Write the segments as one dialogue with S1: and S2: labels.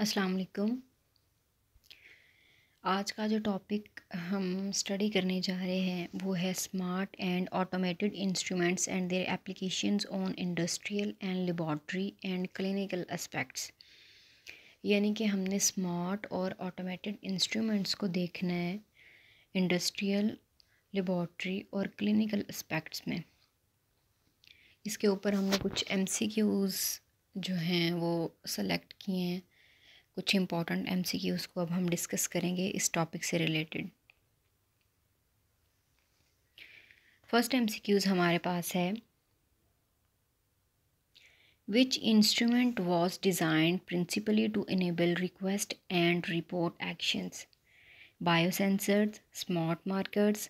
S1: अस्सलाम वालेकुम आज का जो टॉपिक हम स्टडी करने जा रहे हैं वो है smart and automated instruments and their applications on industrial and laboratory and clinical aspects यानी कि हमने स्मार्ट और ऑटोमेटेड इंस्ट्रूमेंट्स को देखना है इंडस्ट्रियल लेबॉर्ट्री और क्लिनिकल एस्पेक्ट्स में इसके ऊपर हमने कुछ एम जो हैं वो सेलेक्ट किए हैं कुछ इम्पॉर्टेंट एम सी क्यूज़ को अब हम डिस्कस करेंगे इस टॉपिक से related first M C Qs हमारे पास है which instrument was designed principally to enable request and report actions biosensors smart markers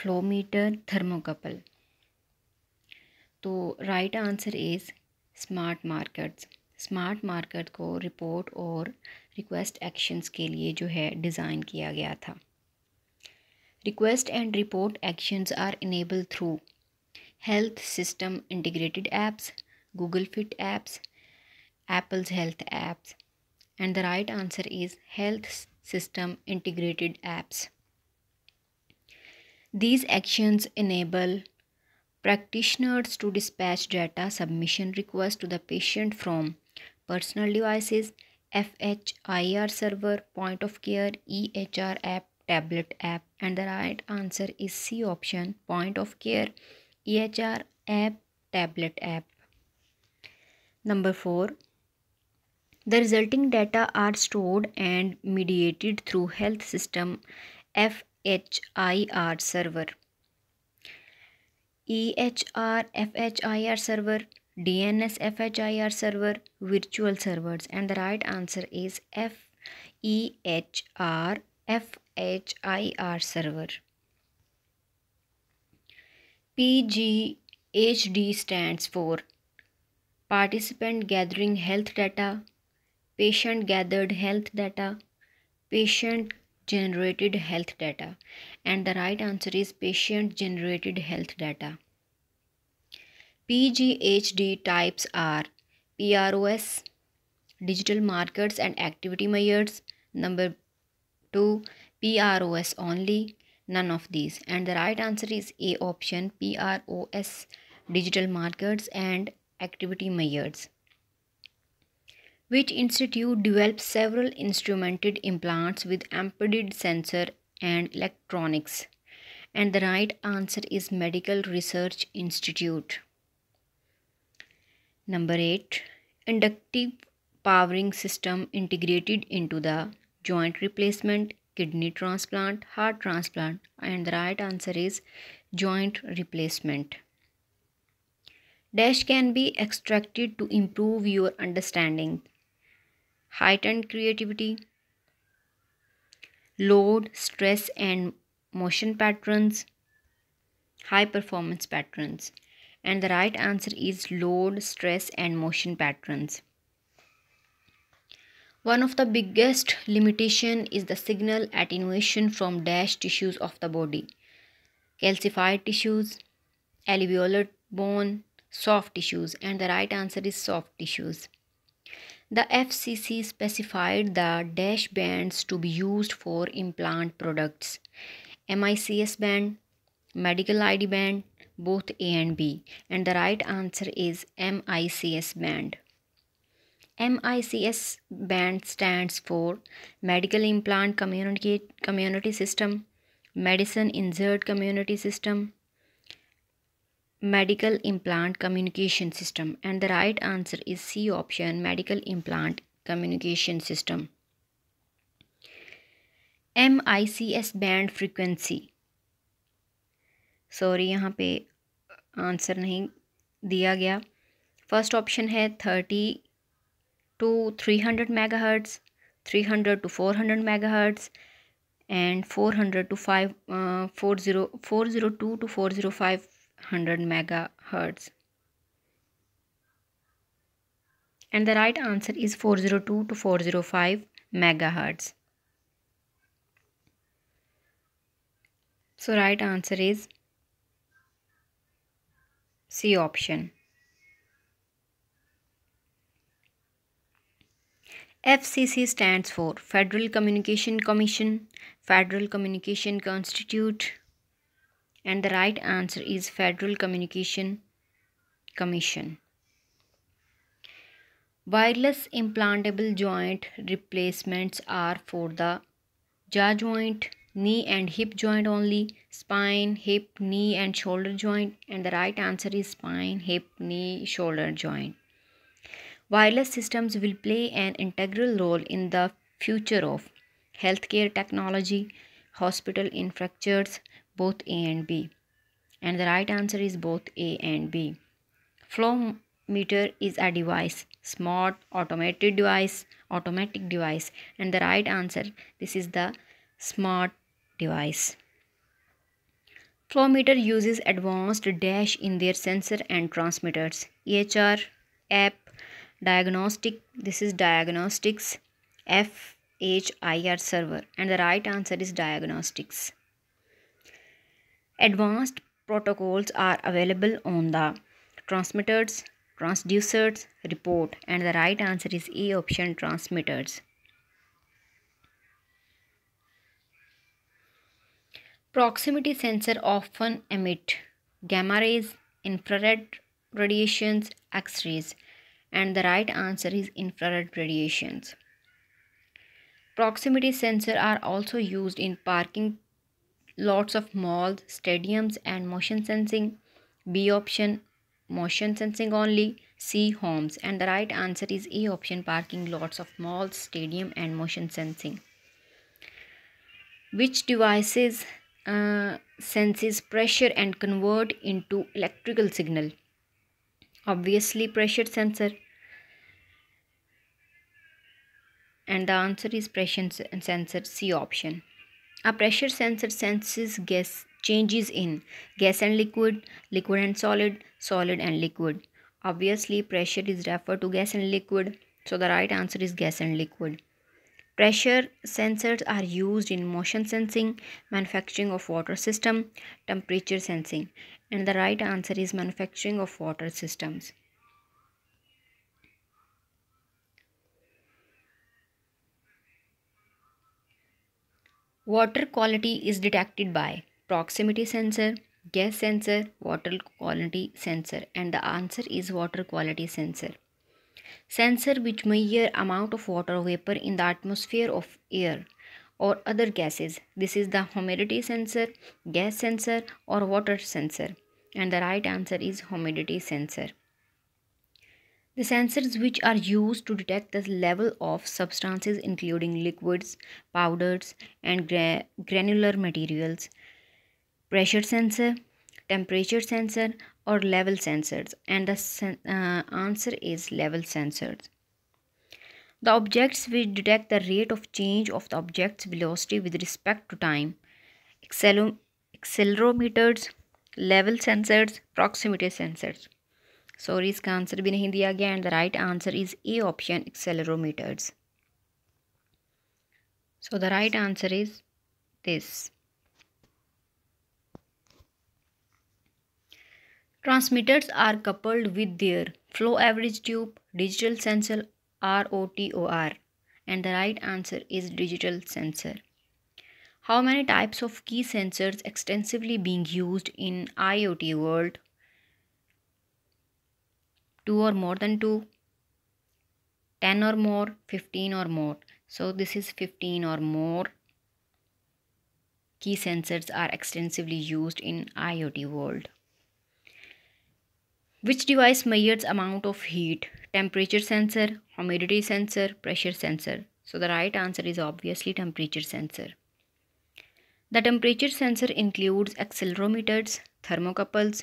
S1: flowmeter thermocouple तो right answer is smart markers smart market को रिपोर्ट और request actions के लिए जो है डिज़ाइन किया गया था request and report actions are enable through health system integrated apps Google Fit apps Apple's health apps and the right answer is health system integrated apps these actions enable practitioners to dispatch data submission request to the patient from Personal devices, FHIR server, point of care, EHR app, tablet app and the right answer is C option point of care EHR app tablet app. Number 4. The resulting data are stored and mediated through health system FHIR server. EHR FHIR server DNS FHIR server, virtual servers and the right answer is F E H R F H I R server. PGHD stands for Participant Gathering Health Data, Patient Gathered Health Data, Patient Generated Health Data and the right answer is Patient Generated Health Data. PGHD types are PROS, digital markers and activity measures. Number 2, PROS only, none of these. And the right answer is A option, PROS, digital markers and activity measures. Which institute developed several instrumented implants with embedded sensor and electronics? And the right answer is Medical Research Institute. Number 8. Inductive powering system integrated into the joint replacement, kidney transplant, heart transplant and the right answer is joint replacement. Dash can be extracted to improve your understanding. Heightened creativity, load, stress and motion patterns, high performance patterns and the right answer is load, stress and motion patterns. One of the biggest limitation is the signal attenuation from dash tissues of the body. Calcified tissues, alveolar bone, soft tissues and the right answer is soft tissues. The FCC specified the dash bands to be used for implant products. MICS band, medical ID band, both A and B and the right answer is MICS band. MICS band stands for Medical Implant Community, Community System, Medicine Insert Community System, Medical Implant Communication System and the right answer is C option Medical Implant Communication System. MICS band frequency sorry यहाँ पे answer नहीं दिया गया first option है thirty to three hundred megahertz three hundred to four hundred megahertz and four hundred to five four zero four zero two to four zero five hundred megahertz and the right answer is four zero two to four zero five megahertz so right answer is C option. FCC stands for Federal Communication Commission, Federal Communication Constitute, and the right answer is Federal Communication Commission. Wireless implantable joint replacements are for the jaw joint, knee and hip joint only spine hip knee and shoulder joint and the right answer is spine hip knee shoulder joint wireless systems will play an integral role in the future of healthcare technology hospital infrastructures both a and b and the right answer is both a and b flow meter is a device smart automated device automatic device and the right answer this is the smart device. Flowmeter uses advanced dash in their sensor and transmitters. EHR, app, diagnostic, this is diagnostics, FHIR server and the right answer is diagnostics. Advanced protocols are available on the transmitters, transducers, report and the right answer is A option transmitters. Proximity sensor often emit gamma rays, infrared radiations, X-rays and the right answer is infrared radiations. Proximity sensor are also used in parking lots of malls, stadiums and motion sensing. B option motion sensing only. C homes and the right answer is A option parking lots of malls, stadium and motion sensing. Which devices uh, senses pressure and convert into electrical signal obviously pressure sensor and the answer is pressure sensor c option a pressure sensor senses gas changes in gas and liquid liquid and solid solid and liquid obviously pressure is referred to gas and liquid so the right answer is gas and liquid Pressure sensors are used in motion sensing, manufacturing of water system, temperature sensing. And the right answer is manufacturing of water systems. Water quality is detected by proximity sensor, gas sensor, water quality sensor and the answer is water quality sensor sensor which measure amount of water vapor in the atmosphere of air or other gases. This is the humidity sensor, gas sensor or water sensor and the right answer is humidity sensor. The sensors which are used to detect the level of substances including liquids, powders and gra granular materials. Pressure sensor, temperature sensor or level sensors and the sen uh, answer is level sensors. The objects which detect the rate of change of the object's velocity with respect to time. accelerometers, level sensors, proximity sensors. Sorry, is answer भी नहीं दिया गया and the right answer is a option accelerometers so the right answer is this Transmitters are coupled with their flow average tube, digital sensor ROTOR and the right answer is digital sensor. How many types of key sensors extensively being used in IoT world? Two or more than two, 10 or more, 15 or more. So this is 15 or more. Key sensors are extensively used in IoT world. Which device measures amount of heat? Temperature sensor, humidity sensor, pressure sensor. So the right answer is obviously temperature sensor. The temperature sensor includes accelerometers, thermocouples,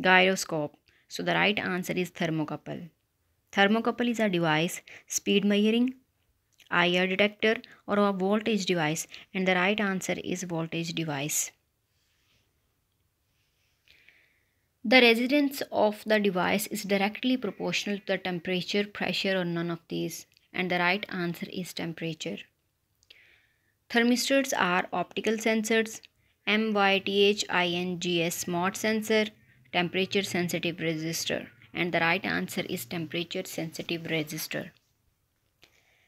S1: gyroscope. So the right answer is thermocouple. Thermocouple is a device, speed measuring, IR detector or a voltage device and the right answer is voltage device. The resistance of the device is directly proportional to the temperature, pressure or none of these and the right answer is temperature. Thermistors are optical sensors, MYTHINGS smart sensor, temperature sensitive resistor and the right answer is temperature sensitive resistor.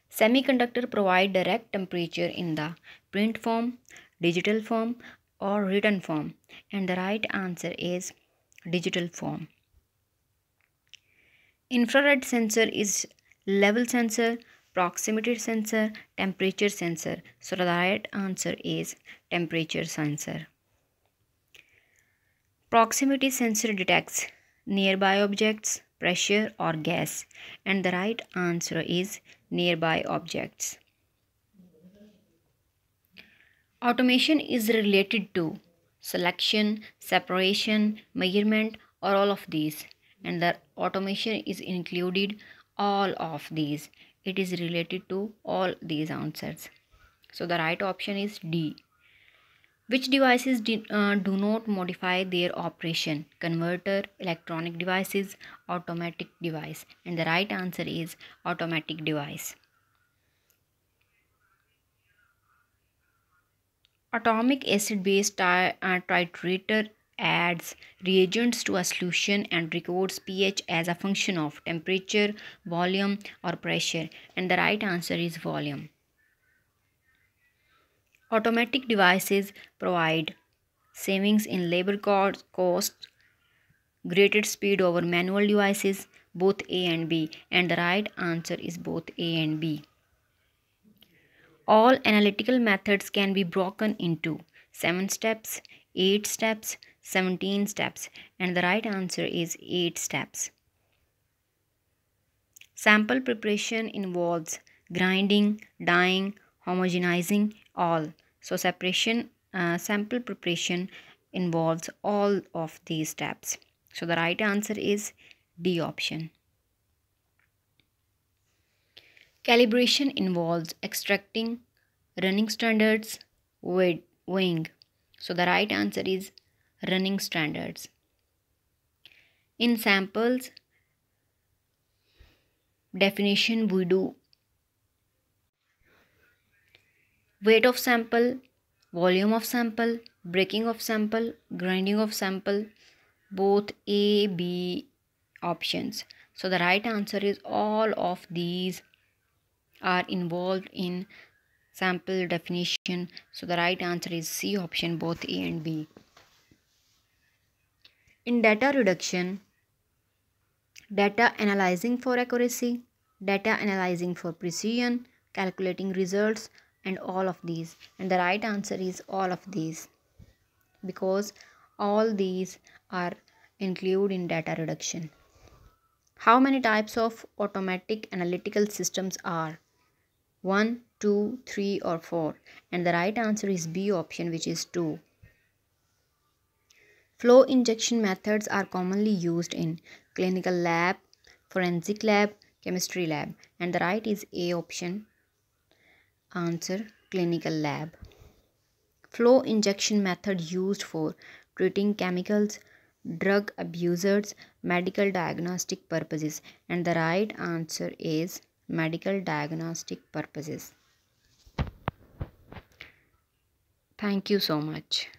S1: Semiconductor provide direct temperature in the print form, digital form or written form and the right answer is digital form. Infrared sensor is level sensor, proximity sensor, temperature sensor. So the right answer is temperature sensor. Proximity sensor detects nearby objects, pressure or gas and the right answer is nearby objects. Automation is related to selection, separation, measurement or all of these and the automation is included all of these. It is related to all these answers. So the right option is D. Which devices do, uh, do not modify their operation? Converter, electronic devices, automatic device. And the right answer is automatic device. Atomic acid based uh, titrator adds reagents to a solution and records pH as a function of temperature, volume, or pressure. And the right answer is volume. Automatic devices provide savings in labor cost, greater speed over manual devices, both A and B. And the right answer is both A and B. All analytical methods can be broken into 7 steps, 8 steps, 17 steps and the right answer is 8 steps. Sample preparation involves grinding, dyeing, homogenizing all. So separation uh, sample preparation involves all of these steps. So the right answer is D option. Calibration involves extracting running standards weighing. So the right answer is running standards. In samples definition we do weight of sample, volume of sample, breaking of sample, grinding of sample, both A, B options. So the right answer is all of these are involved in sample definition so the right answer is c option both a and b in data reduction data analyzing for accuracy data analyzing for precision calculating results and all of these and the right answer is all of these because all these are included in data reduction how many types of automatic analytical systems are 1, 2, 3 or 4 and the right answer is B option which is 2. Flow injection methods are commonly used in clinical lab, forensic lab, chemistry lab and the right is A option answer clinical lab. Flow injection method used for treating chemicals, drug abusers, medical diagnostic purposes and the right answer is medical diagnostic purposes. Thank you so much.